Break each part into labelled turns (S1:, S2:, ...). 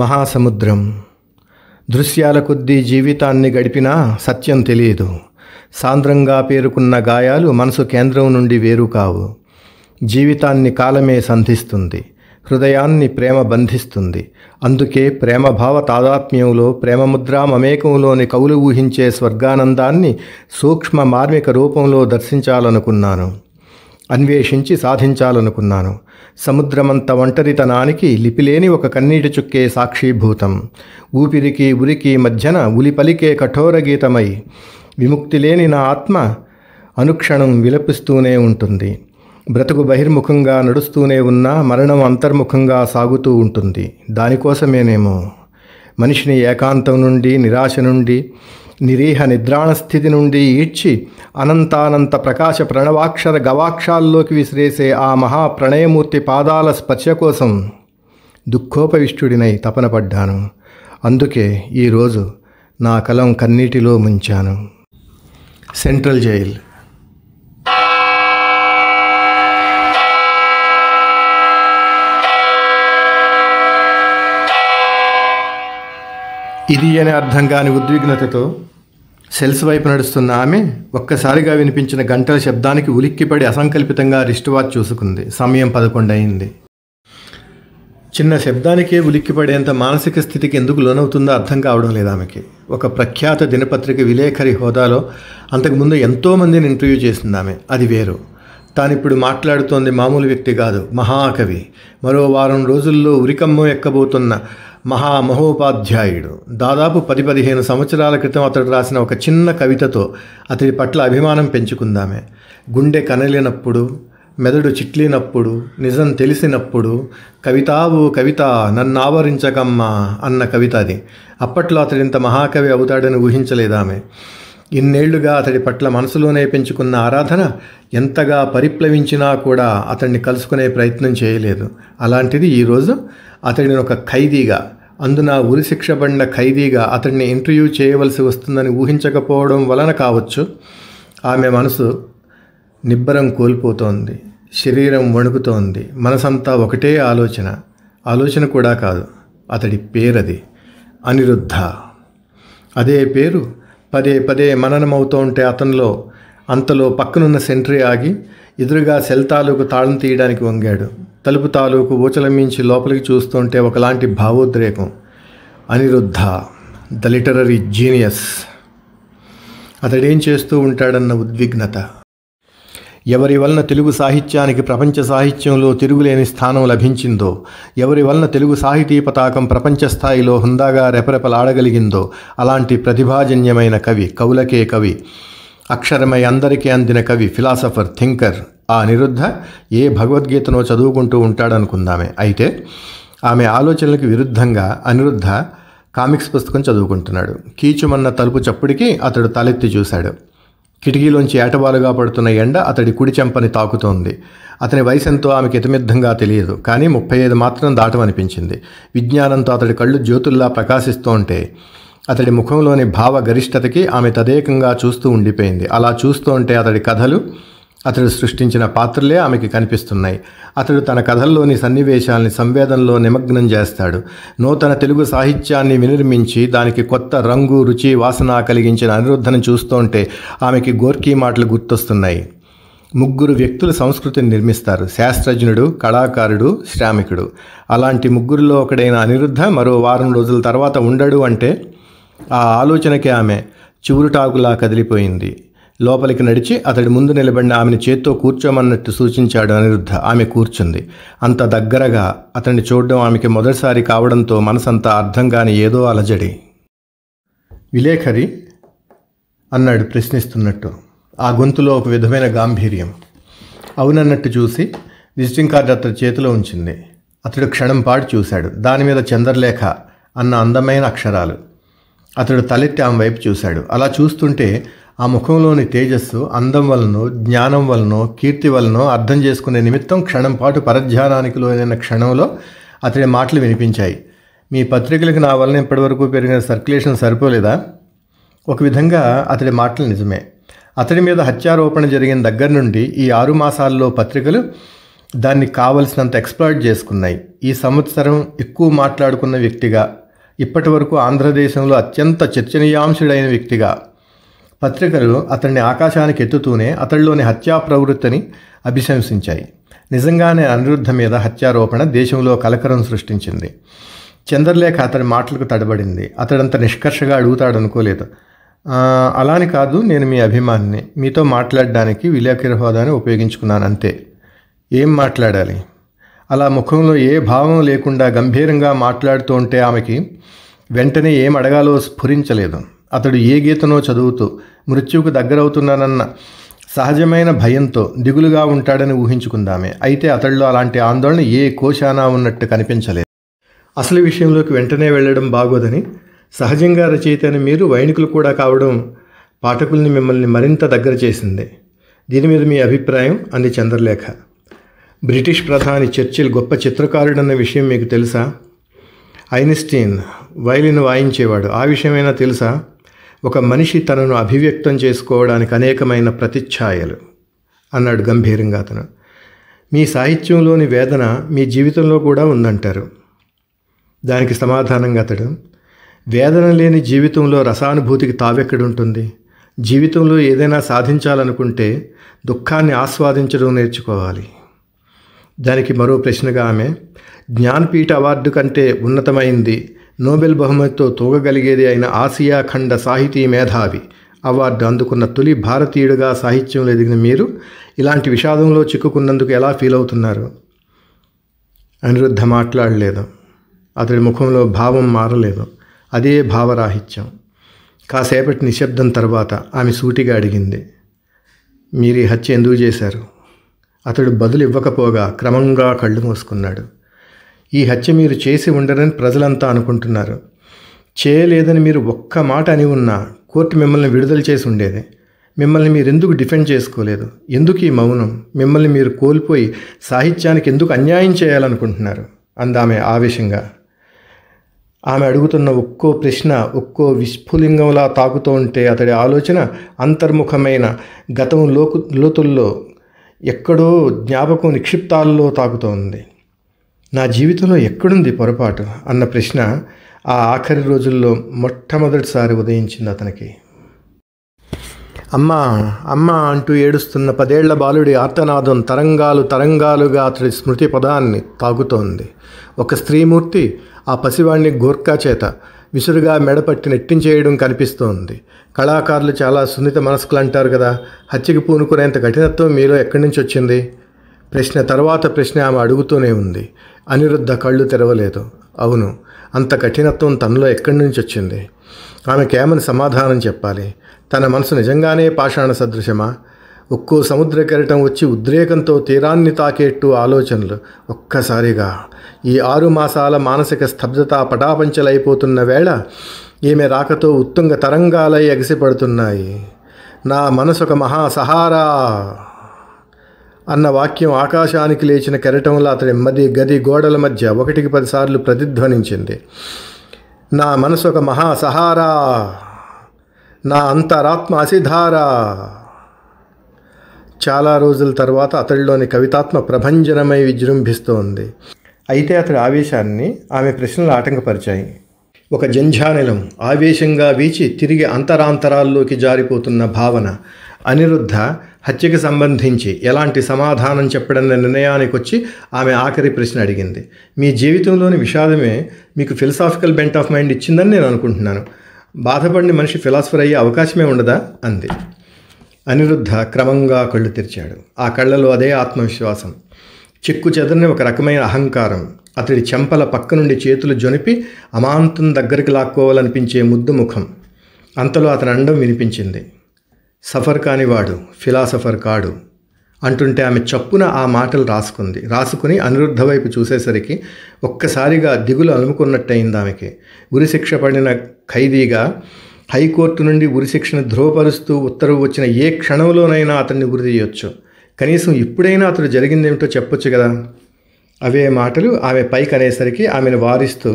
S1: మహాసముద్రం దృశ్యాల కొద్దీ జీవితాన్ని గడిపినా సత్యం తెలియదు సాంద్రంగా పేరుకున్న గాయాలు మనసు కేంద్రం నుండి వేరు కావు జీవితాన్ని కాలమే సంధిస్తుంది హృదయాన్ని ప్రేమ బంధిస్తుంది అందుకే ప్రేమభావ తాదాత్మ్యంలో ప్రేమముద్రా మమేకంలోని కవులు ఊహించే స్వర్గానందాన్ని సూక్ష్మ మార్మిక రూపంలో దర్శించాలనుకున్నాను అన్వేషించి సాధించాలనుకున్నాను సముద్రమంత ఒంటరితనానికి లిపిలేని ఒక కన్నీటి చుక్కే సాక్షీభూతం ఊపిరికి ఉరికి మధ్యన ఉలిపలికే కఠోర గీతమై విముక్తి లేని నా ఆత్మ అనుక్షణం విలపిస్తూనే ఉంటుంది బ్రతుకు బహిర్ముఖంగా నడుస్తూనే ఉన్నా మరణం అంతర్ముఖంగా సాగుతూ ఉంటుంది దానికోసమేనేమో మనిషిని ఏకాంతం నుండి నిరాశ నుండి నిరీహ నిద్రాణ స్థితి నుండి ఈడ్చి అనంతానంత ప్రకాశ ప్రణవాక్షర గవాక్షాల్లోకి విసిరేసే ఆ మహాప్రణయమూర్తి పాదాల స్పర్శ కోసం దుఃఖోపవిష్టుడినై తపనపడ్డాను అందుకే ఈరోజు నా కలం కన్నీటిలో ముంచాను సెంట్రల్ జైల్ ఇది అనే అర్థం కాని ఉద్విగ్నతతో సెల్స్ వైపు నడుస్తున్న ఆమె ఒక్కసారిగా వినిపించిన గంటల శబ్దానికి ఉలిక్కిపడి అసంకల్పితంగా రిస్ట్ వాచ్ చూసుకుంది సమయం పదకొండు అయింది చిన్న శబ్దానికే ఉలిక్కిపడేంత మానసిక స్థితికి ఎందుకు లోనవుతుందో అర్థం కావడం లేదు ఆమెకి ఒక ప్రఖ్యాత దినపత్రిక విలేఖరి హోదాలో అంతకుముందు ఎంతోమందిని ఇంటర్వ్యూ చేసింది ఆమె అది వేరు తానిప్పుడు మాట్లాడుతోంది మామూలు వ్యక్తి కాదు మహాకవి మరో వారం రోజుల్లో ఉరికమ్మం ఎక్కబోతున్న మహామహోపాధ్యాయుడు దాదాపు పది పదిహేను సంవత్సరాల క్రితం అతడు రాసిన ఒక చిన్న కవితతో అతడి పట్ల అభిమానం పెంచుకుందామే గుండె కనలేనప్పుడు మెదడు చిట్లినప్పుడు నిజం తెలిసినప్పుడు కవితావు కవిత నన్నావరించకమ్మా అన్న కవిత అది అప్పట్లో అతడింత మహాకవి అవుతాడని ఊహించలేదామే ఇన్నేళ్లుగా అతడి పట్ల మనసులోనే పెంచుకున్న ఆరాధన ఎంతగా పరిప్లవించినా కూడా అతన్ని కలుసుకునే ప్రయత్నం చేయలేదు అలాంటిది ఈరోజు అతడిని ఒక ఖైదీగా అందున ఉరిశిక్ష పడిన ఖైదీగా అతడిని ఇంటర్వ్యూ చేయవలసి వస్తుందని ఊహించకపోవడం వలన కావచ్చు ఆమె మనసు నిబ్బరం కోల్పోతోంది శరీరం వణుకుతోంది మనసంతా ఒకటే ఆలోచన ఆలోచన కూడా కాదు అతడి పేరది అనిరుద్ధ అదే పేరు పదే పదే మననమవుతూ ఉంటే అతనిలో అంతలో పక్కనున్న సెంట్రీ ఆగి ఎదురుగా సెల్ తాలూకు తాళం తీయడానికి వంగాడు తలుపు తాలూకు ఊచలమించి లోపలికి చూస్తుంటే ఒకలాంటి భావోద్రేకం అనిరుద్ధ ద లిటరరీ జీనియస్ అతడేం చేస్తూ ఉంటాడన్న ఉద్విగ్నత ఎవరి వలన తెలుగు సాహిత్యానికి ప్రపంచ సాహిత్యంలో తిరుగులేని స్థానం లభించిందో ఎవరి వలన తెలుగు సాహితీ పతాకం ప్రపంచ స్థాయిలో హుందాగా రెపరెపలాడగలిగిందో అలాంటి ప్రతిభాజన్యమైన కవి కవులకే కవి అక్షరమై అందరికీ అందిన కవి ఫిలాసఫర్ థింకర్ ఆ నిరుద్ధ ఏ భగవద్గీతనో చదువుకుంటూ ఉంటాడనుకుందామే అయితే ఆమె ఆలోచనలకు విరుద్ధంగా అనిరుద్ధ కామిక్స్ పుస్తకం చదువుకుంటున్నాడు కీచుమన్న తలుపు చప్పుడికి అతడు తలెత్తి చూశాడు కిటికీలోంచి ఏటబాలుగా పడుతున్న ఎండ అతడి కుడి చెంపని తాకుతోంది అతని వయసెంతో ఆమెకి ఇతమిద్ధంగా తెలియదు కానీ ముప్పై ఐదు మాత్రం దాటమనిపించింది విజ్ఞానంతో అతడి కళ్ళు జ్యోతుల్లా ప్రకాశిస్తూ ఉంటే అతడి ముఖంలోని భావ గరిష్టతకి ఆమె తదేకంగా చూస్తూ ఉండిపోయింది అలా చూస్తూ ఉంటే అతడి కథలు అతడు సృష్టించిన పాత్రలే ఆమెకి కనిపిస్తున్నాయి అతడు తన కథల్లోని సన్నివేశాల్ని సంవేదనలో నిమగ్నం చేస్తాడు నూతన తెలుగు సాహిత్యాన్ని వినిర్మించి దానికి కొత్త రంగు రుచి వాసన కలిగించిన అనిరుద్ధను చూస్తుంటే ఆమెకి గోర్కీ మాటలు గుర్తొస్తున్నాయి ముగ్గురు వ్యక్తులు సంస్కృతిని నిర్మిస్తారు శాస్త్రజ్ఞుడు కళాకారుడు శ్రామికుడు అలాంటి ముగ్గురిలో ఒకడైన అనిరుద్ధ మరో వారం రోజుల తర్వాత ఉండడు అంటే ఆ ఆలోచనకే ఆమె చివురుటాకులా కదిలిపోయింది లోపలికి నడిచి అతడి ముందు నిలబడిన ఆమెను చేత్తో కూర్చోమన్నట్టు సూచించాడు అనిరుద్ధ ఆమె కూర్చుంది అంత దగ్గరగా అతన్ని చూడడం ఆమెకి మొదటిసారి కావడంతో మనసంతా అర్థం కాని ఏదో అలజడి విలేఖరి అన్నాడు ప్రశ్నిస్తున్నట్టు ఆ గొంతులో ఒక విధమైన గాంభీర్యం అవునన్నట్టు చూసి విజిటింగ్ కార్డు అతడి చేతిలో ఉంచింది అతడు క్షణం పాటు చూశాడు దాని మీద చంద్రలేఖ అన్న అందమైన అక్షరాలు అతడు తలెత్తి ఆమె వైపు చూశాడు అలా చూస్తుంటే ఆ ముఖంలోని తేజస్సు అందం వలన జ్ఞానం వలన కీర్తి వలన అర్థం చేసుకునే నిమిత్తం క్షణం పాటు పరధ్యానానికి లోనైన క్షణంలో అతడి మాటలు వినిపించాయి మీ పత్రికలకు నా వలన ఇప్పటివరకు పెరిగిన సర్క్యులేషన్ సరిపోలేదా ఒక విధంగా అతడి మాటలు నిజమే అతడి మీద హత్యారోపణ జరిగిన దగ్గర నుండి ఈ ఆరు మాసాల్లో పత్రికలు దాన్ని కావలసినంత ఎక్స్ప్లాయిట్ చేసుకున్నాయి ఈ సంవత్సరం ఎక్కువ మాట్లాడుకున్న వ్యక్తిగా ఇప్పటి వరకు ఆంధ్రదేశంలో అత్యంత చర్చనీయాంశుడైన వ్యక్తిగా పత్రికలు అతన్ని ఆకాశానికి ఎత్తుతూనే అతడిలోని హత్యా ప్రవృత్తిని అభిశంసించాయి నిజంగానే అనిరుద్ధ మీద హత్యారోపణ దేశంలో కలకరం సృష్టించింది చంద్రలేఖ అతడి మాటలకు తడబడింది అతడంత నిష్కర్షగా అడుగుతాడనుకోలేదు అలాని కాదు నేను మీ అభిమానిని మీతో మాట్లాడడానికి విలేకరి హోదాని ఉపయోగించుకున్నాను అంతే ఏం మాట్లాడాలి అలా ముఖంలో ఏ భావం లేకుండా గంభీరంగా మాట్లాడుతూ ఉంటే ఆమెకి వెంటనే ఏం అడగాలో స్ఫురించలేదు అతడు ఏ గీతనో చదువుతూ మృత్యువుకు దగ్గరవుతున్నానన్న సహజమైన భయంతో దిగులుగా ఉంటాడని ఊహించుకుందామే అయితే అతడిలో అలాంటి ఆందోళన ఏ కోశానా ఉన్నట్టు కనిపించలేదు అసలు విషయంలోకి వెంటనే వెళ్ళడం బాగోదని సహజంగా రచయిత అని మీరు వైణికులు కూడా కావడం పాఠకుల్ని మిమ్మల్ని మరింత దగ్గర చేసింది దీని మీద మీ అభిప్రాయం అంది చంద్రలేఖ బ్రిటిష్ ప్రధాని చర్చిల్ గొప్ప చిత్రకారుడన్న విషయం మీకు తెలుసా ఐన్స్టీన్ వైలిన్ వాయించేవాడు ఆ విషయమైనా తెలుసా ఒక మనిషి తనను అభివ్యక్తం చేసుకోవడానికి అనేకమైన ప్రతిఛాయలు అన్నాడు గంభీరంగా అతను మీ సాహిత్యంలోని వేదన మీ జీవితంలో కూడా ఉందంటారు దానికి సమాధానంగా అతడు వేదన లేని జీవితంలో రసానుభూతికి తావెక్కడుంటుంది జీవితంలో ఏదైనా సాధించాలనుకుంటే దుఃఖాన్ని ఆస్వాదించడం నేర్చుకోవాలి దానికి మరో ప్రశ్నగా ఆమె జ్ఞానపీఠ అవార్డు కంటే ఉన్నతమైంది నోబెల్ బహుమతితో తూగగలిగేది అయిన ఆసియా ఖండ సాహితీ మేధావి అవార్డు అందుకున్న తొలి భారతీయుడిగా సాహిత్యంలో ఎదిగిన మీరు ఇలాంటి విషాదంలో చిక్కుకున్నందుకు ఎలా ఫీల్ అవుతున్నారు అనిరుద్ధ మాట్లాడలేదు అతడి ముఖంలో భావం మారలేదు అదే భావరాహిత్యం కాసేపటి నిశ్శబ్దం తర్వాత ఆమె సూటిగా అడిగింది మీరు హత్య ఎందుకు చేశారు అతడు బదులు ఇవ్వకపోగా క్రమంగా కళ్ళు మూసుకున్నాడు ఈ హత్య మీరు చేసి ఉండరని ప్రజలంతా అనుకుంటున్నారు చేయలేదని మీరు ఒక్క మాట అని ఉన్నా కోర్టు మిమ్మల్ని విడుదల చేసి ఉండేది మిమ్మల్ని మీరు ఎందుకు డిఫెండ్ చేసుకోలేదు ఎందుకు ఈ మౌనం మిమ్మల్ని మీరు కోల్పోయి సాహిత్యానికి ఎందుకు అన్యాయం చేయాలనుకుంటున్నారు అందామె ఆవేశంగా ఆమె అడుగుతున్న ఒక్కో ప్రశ్న ఒక్కో విస్ఫులింగంలా తాకుతూ ఉంటే అతడి ఆలోచన అంతర్ముఖమైన గతం లోకు లోతుల్లో ఎక్కడో జ్ఞాపకం నిక్షిప్తాల్లో తాకుతూ ఉంది నా జీవితంలో ఎక్కడుంది పొరపాటు అన్న ప్రశ్న ఆ ఆఖరి రోజుల్లో మొట్టమొదటిసారి ఉదయించింది అతనికి అమ్మా అమ్మ అంటూ ఏడుస్తున్న పదేళ్ల బాలుడి ఆర్తనాదం తరంగాలు తరంగాలుగా అతడి స్మృతి పదాన్ని తాగుతోంది ఒక స్త్రీమూర్తి ఆ పసివాణ్ణి గోర్ఖా చేత విసురుగా మెడపట్టి నెట్టించేయడం కనిపిస్తోంది కళాకారులు చాలా సున్నిత మనస్కులు అంటారు కదా హత్యకి పూనుకునేంత కఠినత్వం మీలో ఎక్కడి నుంచి వచ్చింది ప్రశ్న తర్వాత ప్రశ్న ఆమె అడుగుతూనే ఉంది అనిరుద్ధ కళ్ళు తెరవలేదు అవును అంత కఠినత్వం తనలో ఎక్కడి నుంచి వచ్చింది కేమని సమాధానం చెప్పాలి తన మనసు నిజంగానే పాషాణ సదృశమా ఒక్కో సముద్ర కెరటం వచ్చి ఉద్రేకంతో తీరాన్ని తాకేట్టు ఆలోచనలు ఒక్కసారిగా ఈ ఆరు మాసాల మానసిక స్తబ్దత పటాపంచలైపోతున్న వేళ ఈమె రాకతో ఉత్తుంగ తరంగాలై ఎగసిపడుతున్నాయి నా మనసు ఒక మహాసహారా అన్న వాక్యం ఆకాశానికి లేచిన కెరటంలో అతడి మది గది గోడల మధ్య ఒకటికి పదిసార్లు ప్రతిధ్వనించింది నా మనసు ఒక మహా సహారా నా అంతరాత్మ అసిధారా చాలా రోజుల తర్వాత అతడిలోని కవితాత్మ ప్రభంజనమై విజృంభిస్తోంది అయితే అతడి ఆవేశాన్ని ఆమె ప్రశ్నలు ఆటంకపరిచాయి ఒక జంజానిలం ఆవేశంగా వీచి తిరిగి అంతరాంతరాల్లోకి జారిపోతున్న భావన అనిరుద్ధ హత్యకి సంబంధించి ఎలాంటి సమాధానం చెప్పడన్న నిర్ణయానికి వచ్చి ఆమె ఆఖరి ప్రశ్న అడిగింది మీ జీవితంలోని విషాదమే మీకు ఫిలసాఫికల్ బెంట్ ఆఫ్ మైండ్ ఇచ్చిందని నేను అనుకుంటున్నాను బాధపడిన మనిషి ఫిలాసఫర్ అయ్యే అవకాశమే ఉండదా అంది అనిరుద్ధ క్రమంగా కళ్ళు తెరిచాడు ఆ కళ్ళలో అదే ఆత్మవిశ్వాసం చెక్కు చెదరని ఒక రకమైన అహంకారం అతడి చెంపల పక్క నుండి చేతులు జొనిపి అమాంతం దగ్గరికి లాక్కోవాలనిపించే ముద్దు ముఖం అంతలో అతని అండం వినిపించింది సఫర్ కానివాడు ఫిలాసఫర్ కాడు అంటుంటే ఆమె చప్పున ఆ మాటలు రాసుకుంది రాసుకుని అనిరుద్ధ వైపు చూసేసరికి ఒక్కసారిగా దిగులు అలుముకున్నట్టయింది ఆమెకి ఉరిశిక్ష పడిన ఖైదీగా హైకోర్టు నుండి ఉరిశిక్షను ధృవపరుస్తూ ఉత్తర్వు వచ్చిన ఏ క్షణంలోనైనా అతన్ని ఉరిదీయొచ్చు కనీసం ఇప్పుడైనా అతడు జరిగిందేమిటో చెప్పొచ్చు కదా అవే మాటలు ఆమె పైకి అనేసరికి ఆమెను వారిస్తూ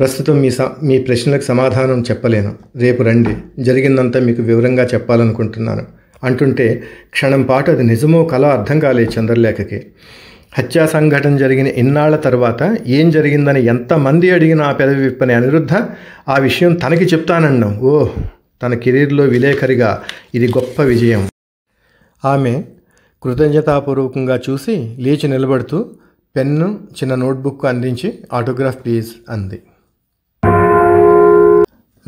S1: ప్రస్తుతం మీ స మీ ప్రశ్నలకు సమాధానం చెప్పలేను రేపు రండి జరిగిందంతా మీకు వివరంగా చెప్పాలనుకుంటున్నాను అంటుంటే క్షణం పాటు అది నిజమో కల అర్థం కాలేదు చంద్రలేఖకి హత్యా సంఘటన జరిగిన ఇన్నాళ్ల తర్వాత ఏం జరిగిందని ఎంతమంది అడిగినా ఆ పెదవి విప్పని అనిరుద్ధ ఆ విషయం తనకి చెప్తానన్నాం ఓ తన కెరీర్లో విలేకరిగా ఇది గొప్ప విజయం ఆమె కృతజ్ఞతాపూర్వకంగా చూసి లేచి నిలబడుతూ పెన్ను చిన్న నోట్బుక్ అందించి ఆటోగ్రాఫ్ ప్లీజ్ అంది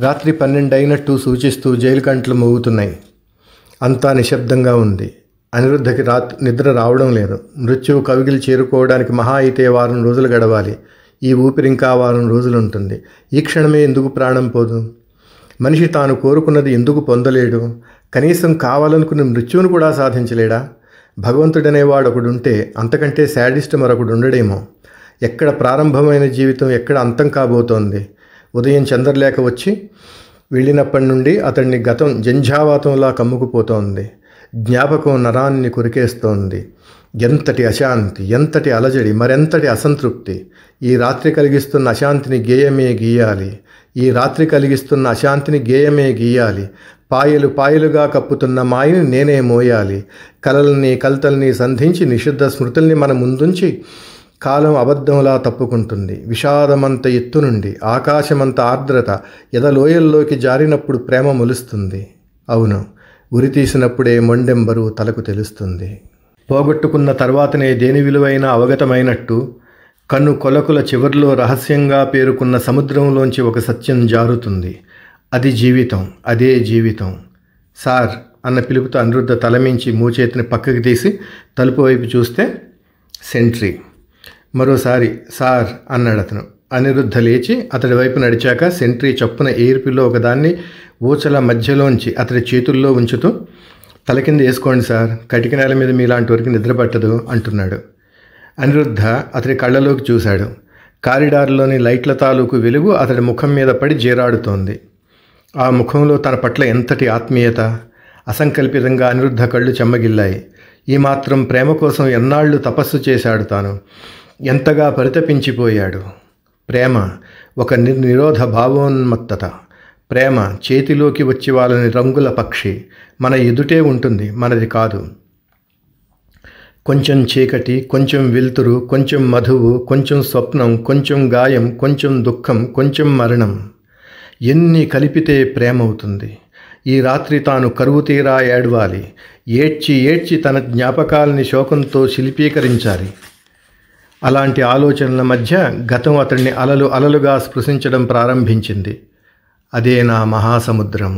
S1: రాత్రి పన్నెండు అయినట్టు సూచిస్తూ జైలు కంట్లు మోగుతున్నాయి అంతా నిశ్శబ్దంగా ఉంది అనిరుద్ధకి రా నిద్ర రావడం లేదు మృత్యువు కవిగిలి చేరుకోవడానికి మహా అయితే వారం రోజులు గడవాలి ఈ ఊపిరి ఇంకా వారం రోజులు ఉంటుంది ఈ క్షణమే ఎందుకు ప్రాణం పోదు మనిషి తాను కోరుకున్నది ఎందుకు పొందలేడు కనీసం కావాలనుకున్న మృత్యువును కూడా సాధించలేడా భగవంతుడనేవాడు ఒకడుంటే అంతకంటే శాడిస్ట్ మరొకడు ఉండడేమో ఎక్కడ ప్రారంభమైన జీవితం ఎక్కడ అంతం కాబోతోంది ఉదయం చంద్రలేఖ వచ్చి వెళ్ళినప్పటి నుండి అతన్ని గతం జంఝావాతంలా కమ్ముకుపోతోంది జ్ఞాపకం నరాన్ని కొరికేస్తోంది ఎంతటి అశాంతి ఎంతటి అలజడి మరెంతటి అసంతృప్తి ఈ రాత్రి కలిగిస్తున్న అశాంతిని గేయమే గీయాలి ఈ రాత్రి కలిగిస్తున్న అశాంతిని గేయమే గీయాలి పాయలు పాయలుగా కప్పుతున్న మాయని నేనే మోయాలి కలల్ని కలతల్ని సంధించి నిషిద్ధ స్మృతుల్ని మన ముందుంచి కాలం అబద్ధంలా తప్పుకుంటుంది విషాదమంత ఎత్తు నుండి ఆకాశమంత ఆర్ద్రత లోయల్లోకి జారినప్పుడు ప్రేమ మొలుస్తుంది అవును ఉరి తీసినప్పుడే మొండెంబరు తలకు తెలుస్తుంది పోగొట్టుకున్న తర్వాతనే దేని విలువైన అవగతమైనట్టు కన్ను కొలకుల చివరిలో రహస్యంగా పేరుకున్న సముద్రంలోంచి ఒక సత్యం జారుతుంది అది జీవితం అదే జీవితం సార్ అన్న పిలుపుతో అనిరుద్ధ తలమించి మూచేతిని పక్కకి తీసి తలుపు వైపు చూస్తే సెంట్రీ మరోసారి సార్ అన్నాడు అతను అనిరుద్ధ లేచి అతడి వైపు నడిచాక సెంట్రీ చప్పున ఏర్పిల్లో ఒకదాన్ని ఊచల మధ్యలోంచి అతడి చేతుల్లో ఉంచుతూ తల కింద వేసుకోండి సార్ కటిక నేల మీద మీలాంటి వరకు నిద్ర పట్టదు అంటున్నాడు అనిరుద్ధ అతడి కళ్ళలోకి చూశాడు కారిడార్లోని లైట్ల తాలూకు వెలుగు అతడి ముఖం మీద పడి జీరాడుతోంది ఆ ముఖంలో తన పట్ల ఎంతటి ఆత్మీయత అసంకల్పితంగా అనిరుద్ధ కళ్ళు చెమ్మగిల్లాయి ఈ మాత్రం ప్రేమ కోసం ఎన్నాళ్ళు తపస్సు చేశాడు తాను ఎంతగా పరితపించిపోయాడు ప్రేమ ఒక నిరోధ భావోన్మత్తత ప్రేమ చేతిలోకి వచ్చి వాళ్ళని రంగుల పక్షి మన ఎదుటే ఉంటుంది మనది కాదు కొంచెం చీకటి కొంచెం వెలుతురు కొంచెం మధువు కొంచెం స్వప్నం కొంచెం గాయం కొంచెం దుఃఖం కొంచెం మరణం ఎన్ని కలిపితే ప్రేమ అవుతుంది ఈ రాత్రి తాను కరువు తీరా ఏడవాలి ఏడ్చి ఏడ్చి తన జ్ఞాపకాలని శోకంతో శిల్పీకరించాలి అలాంటి ఆలోచనల మధ్య గతం అతడిని అలలు అలలుగా స్పృశించడం ప్రారంభించింది అదే నా మహాసముద్రం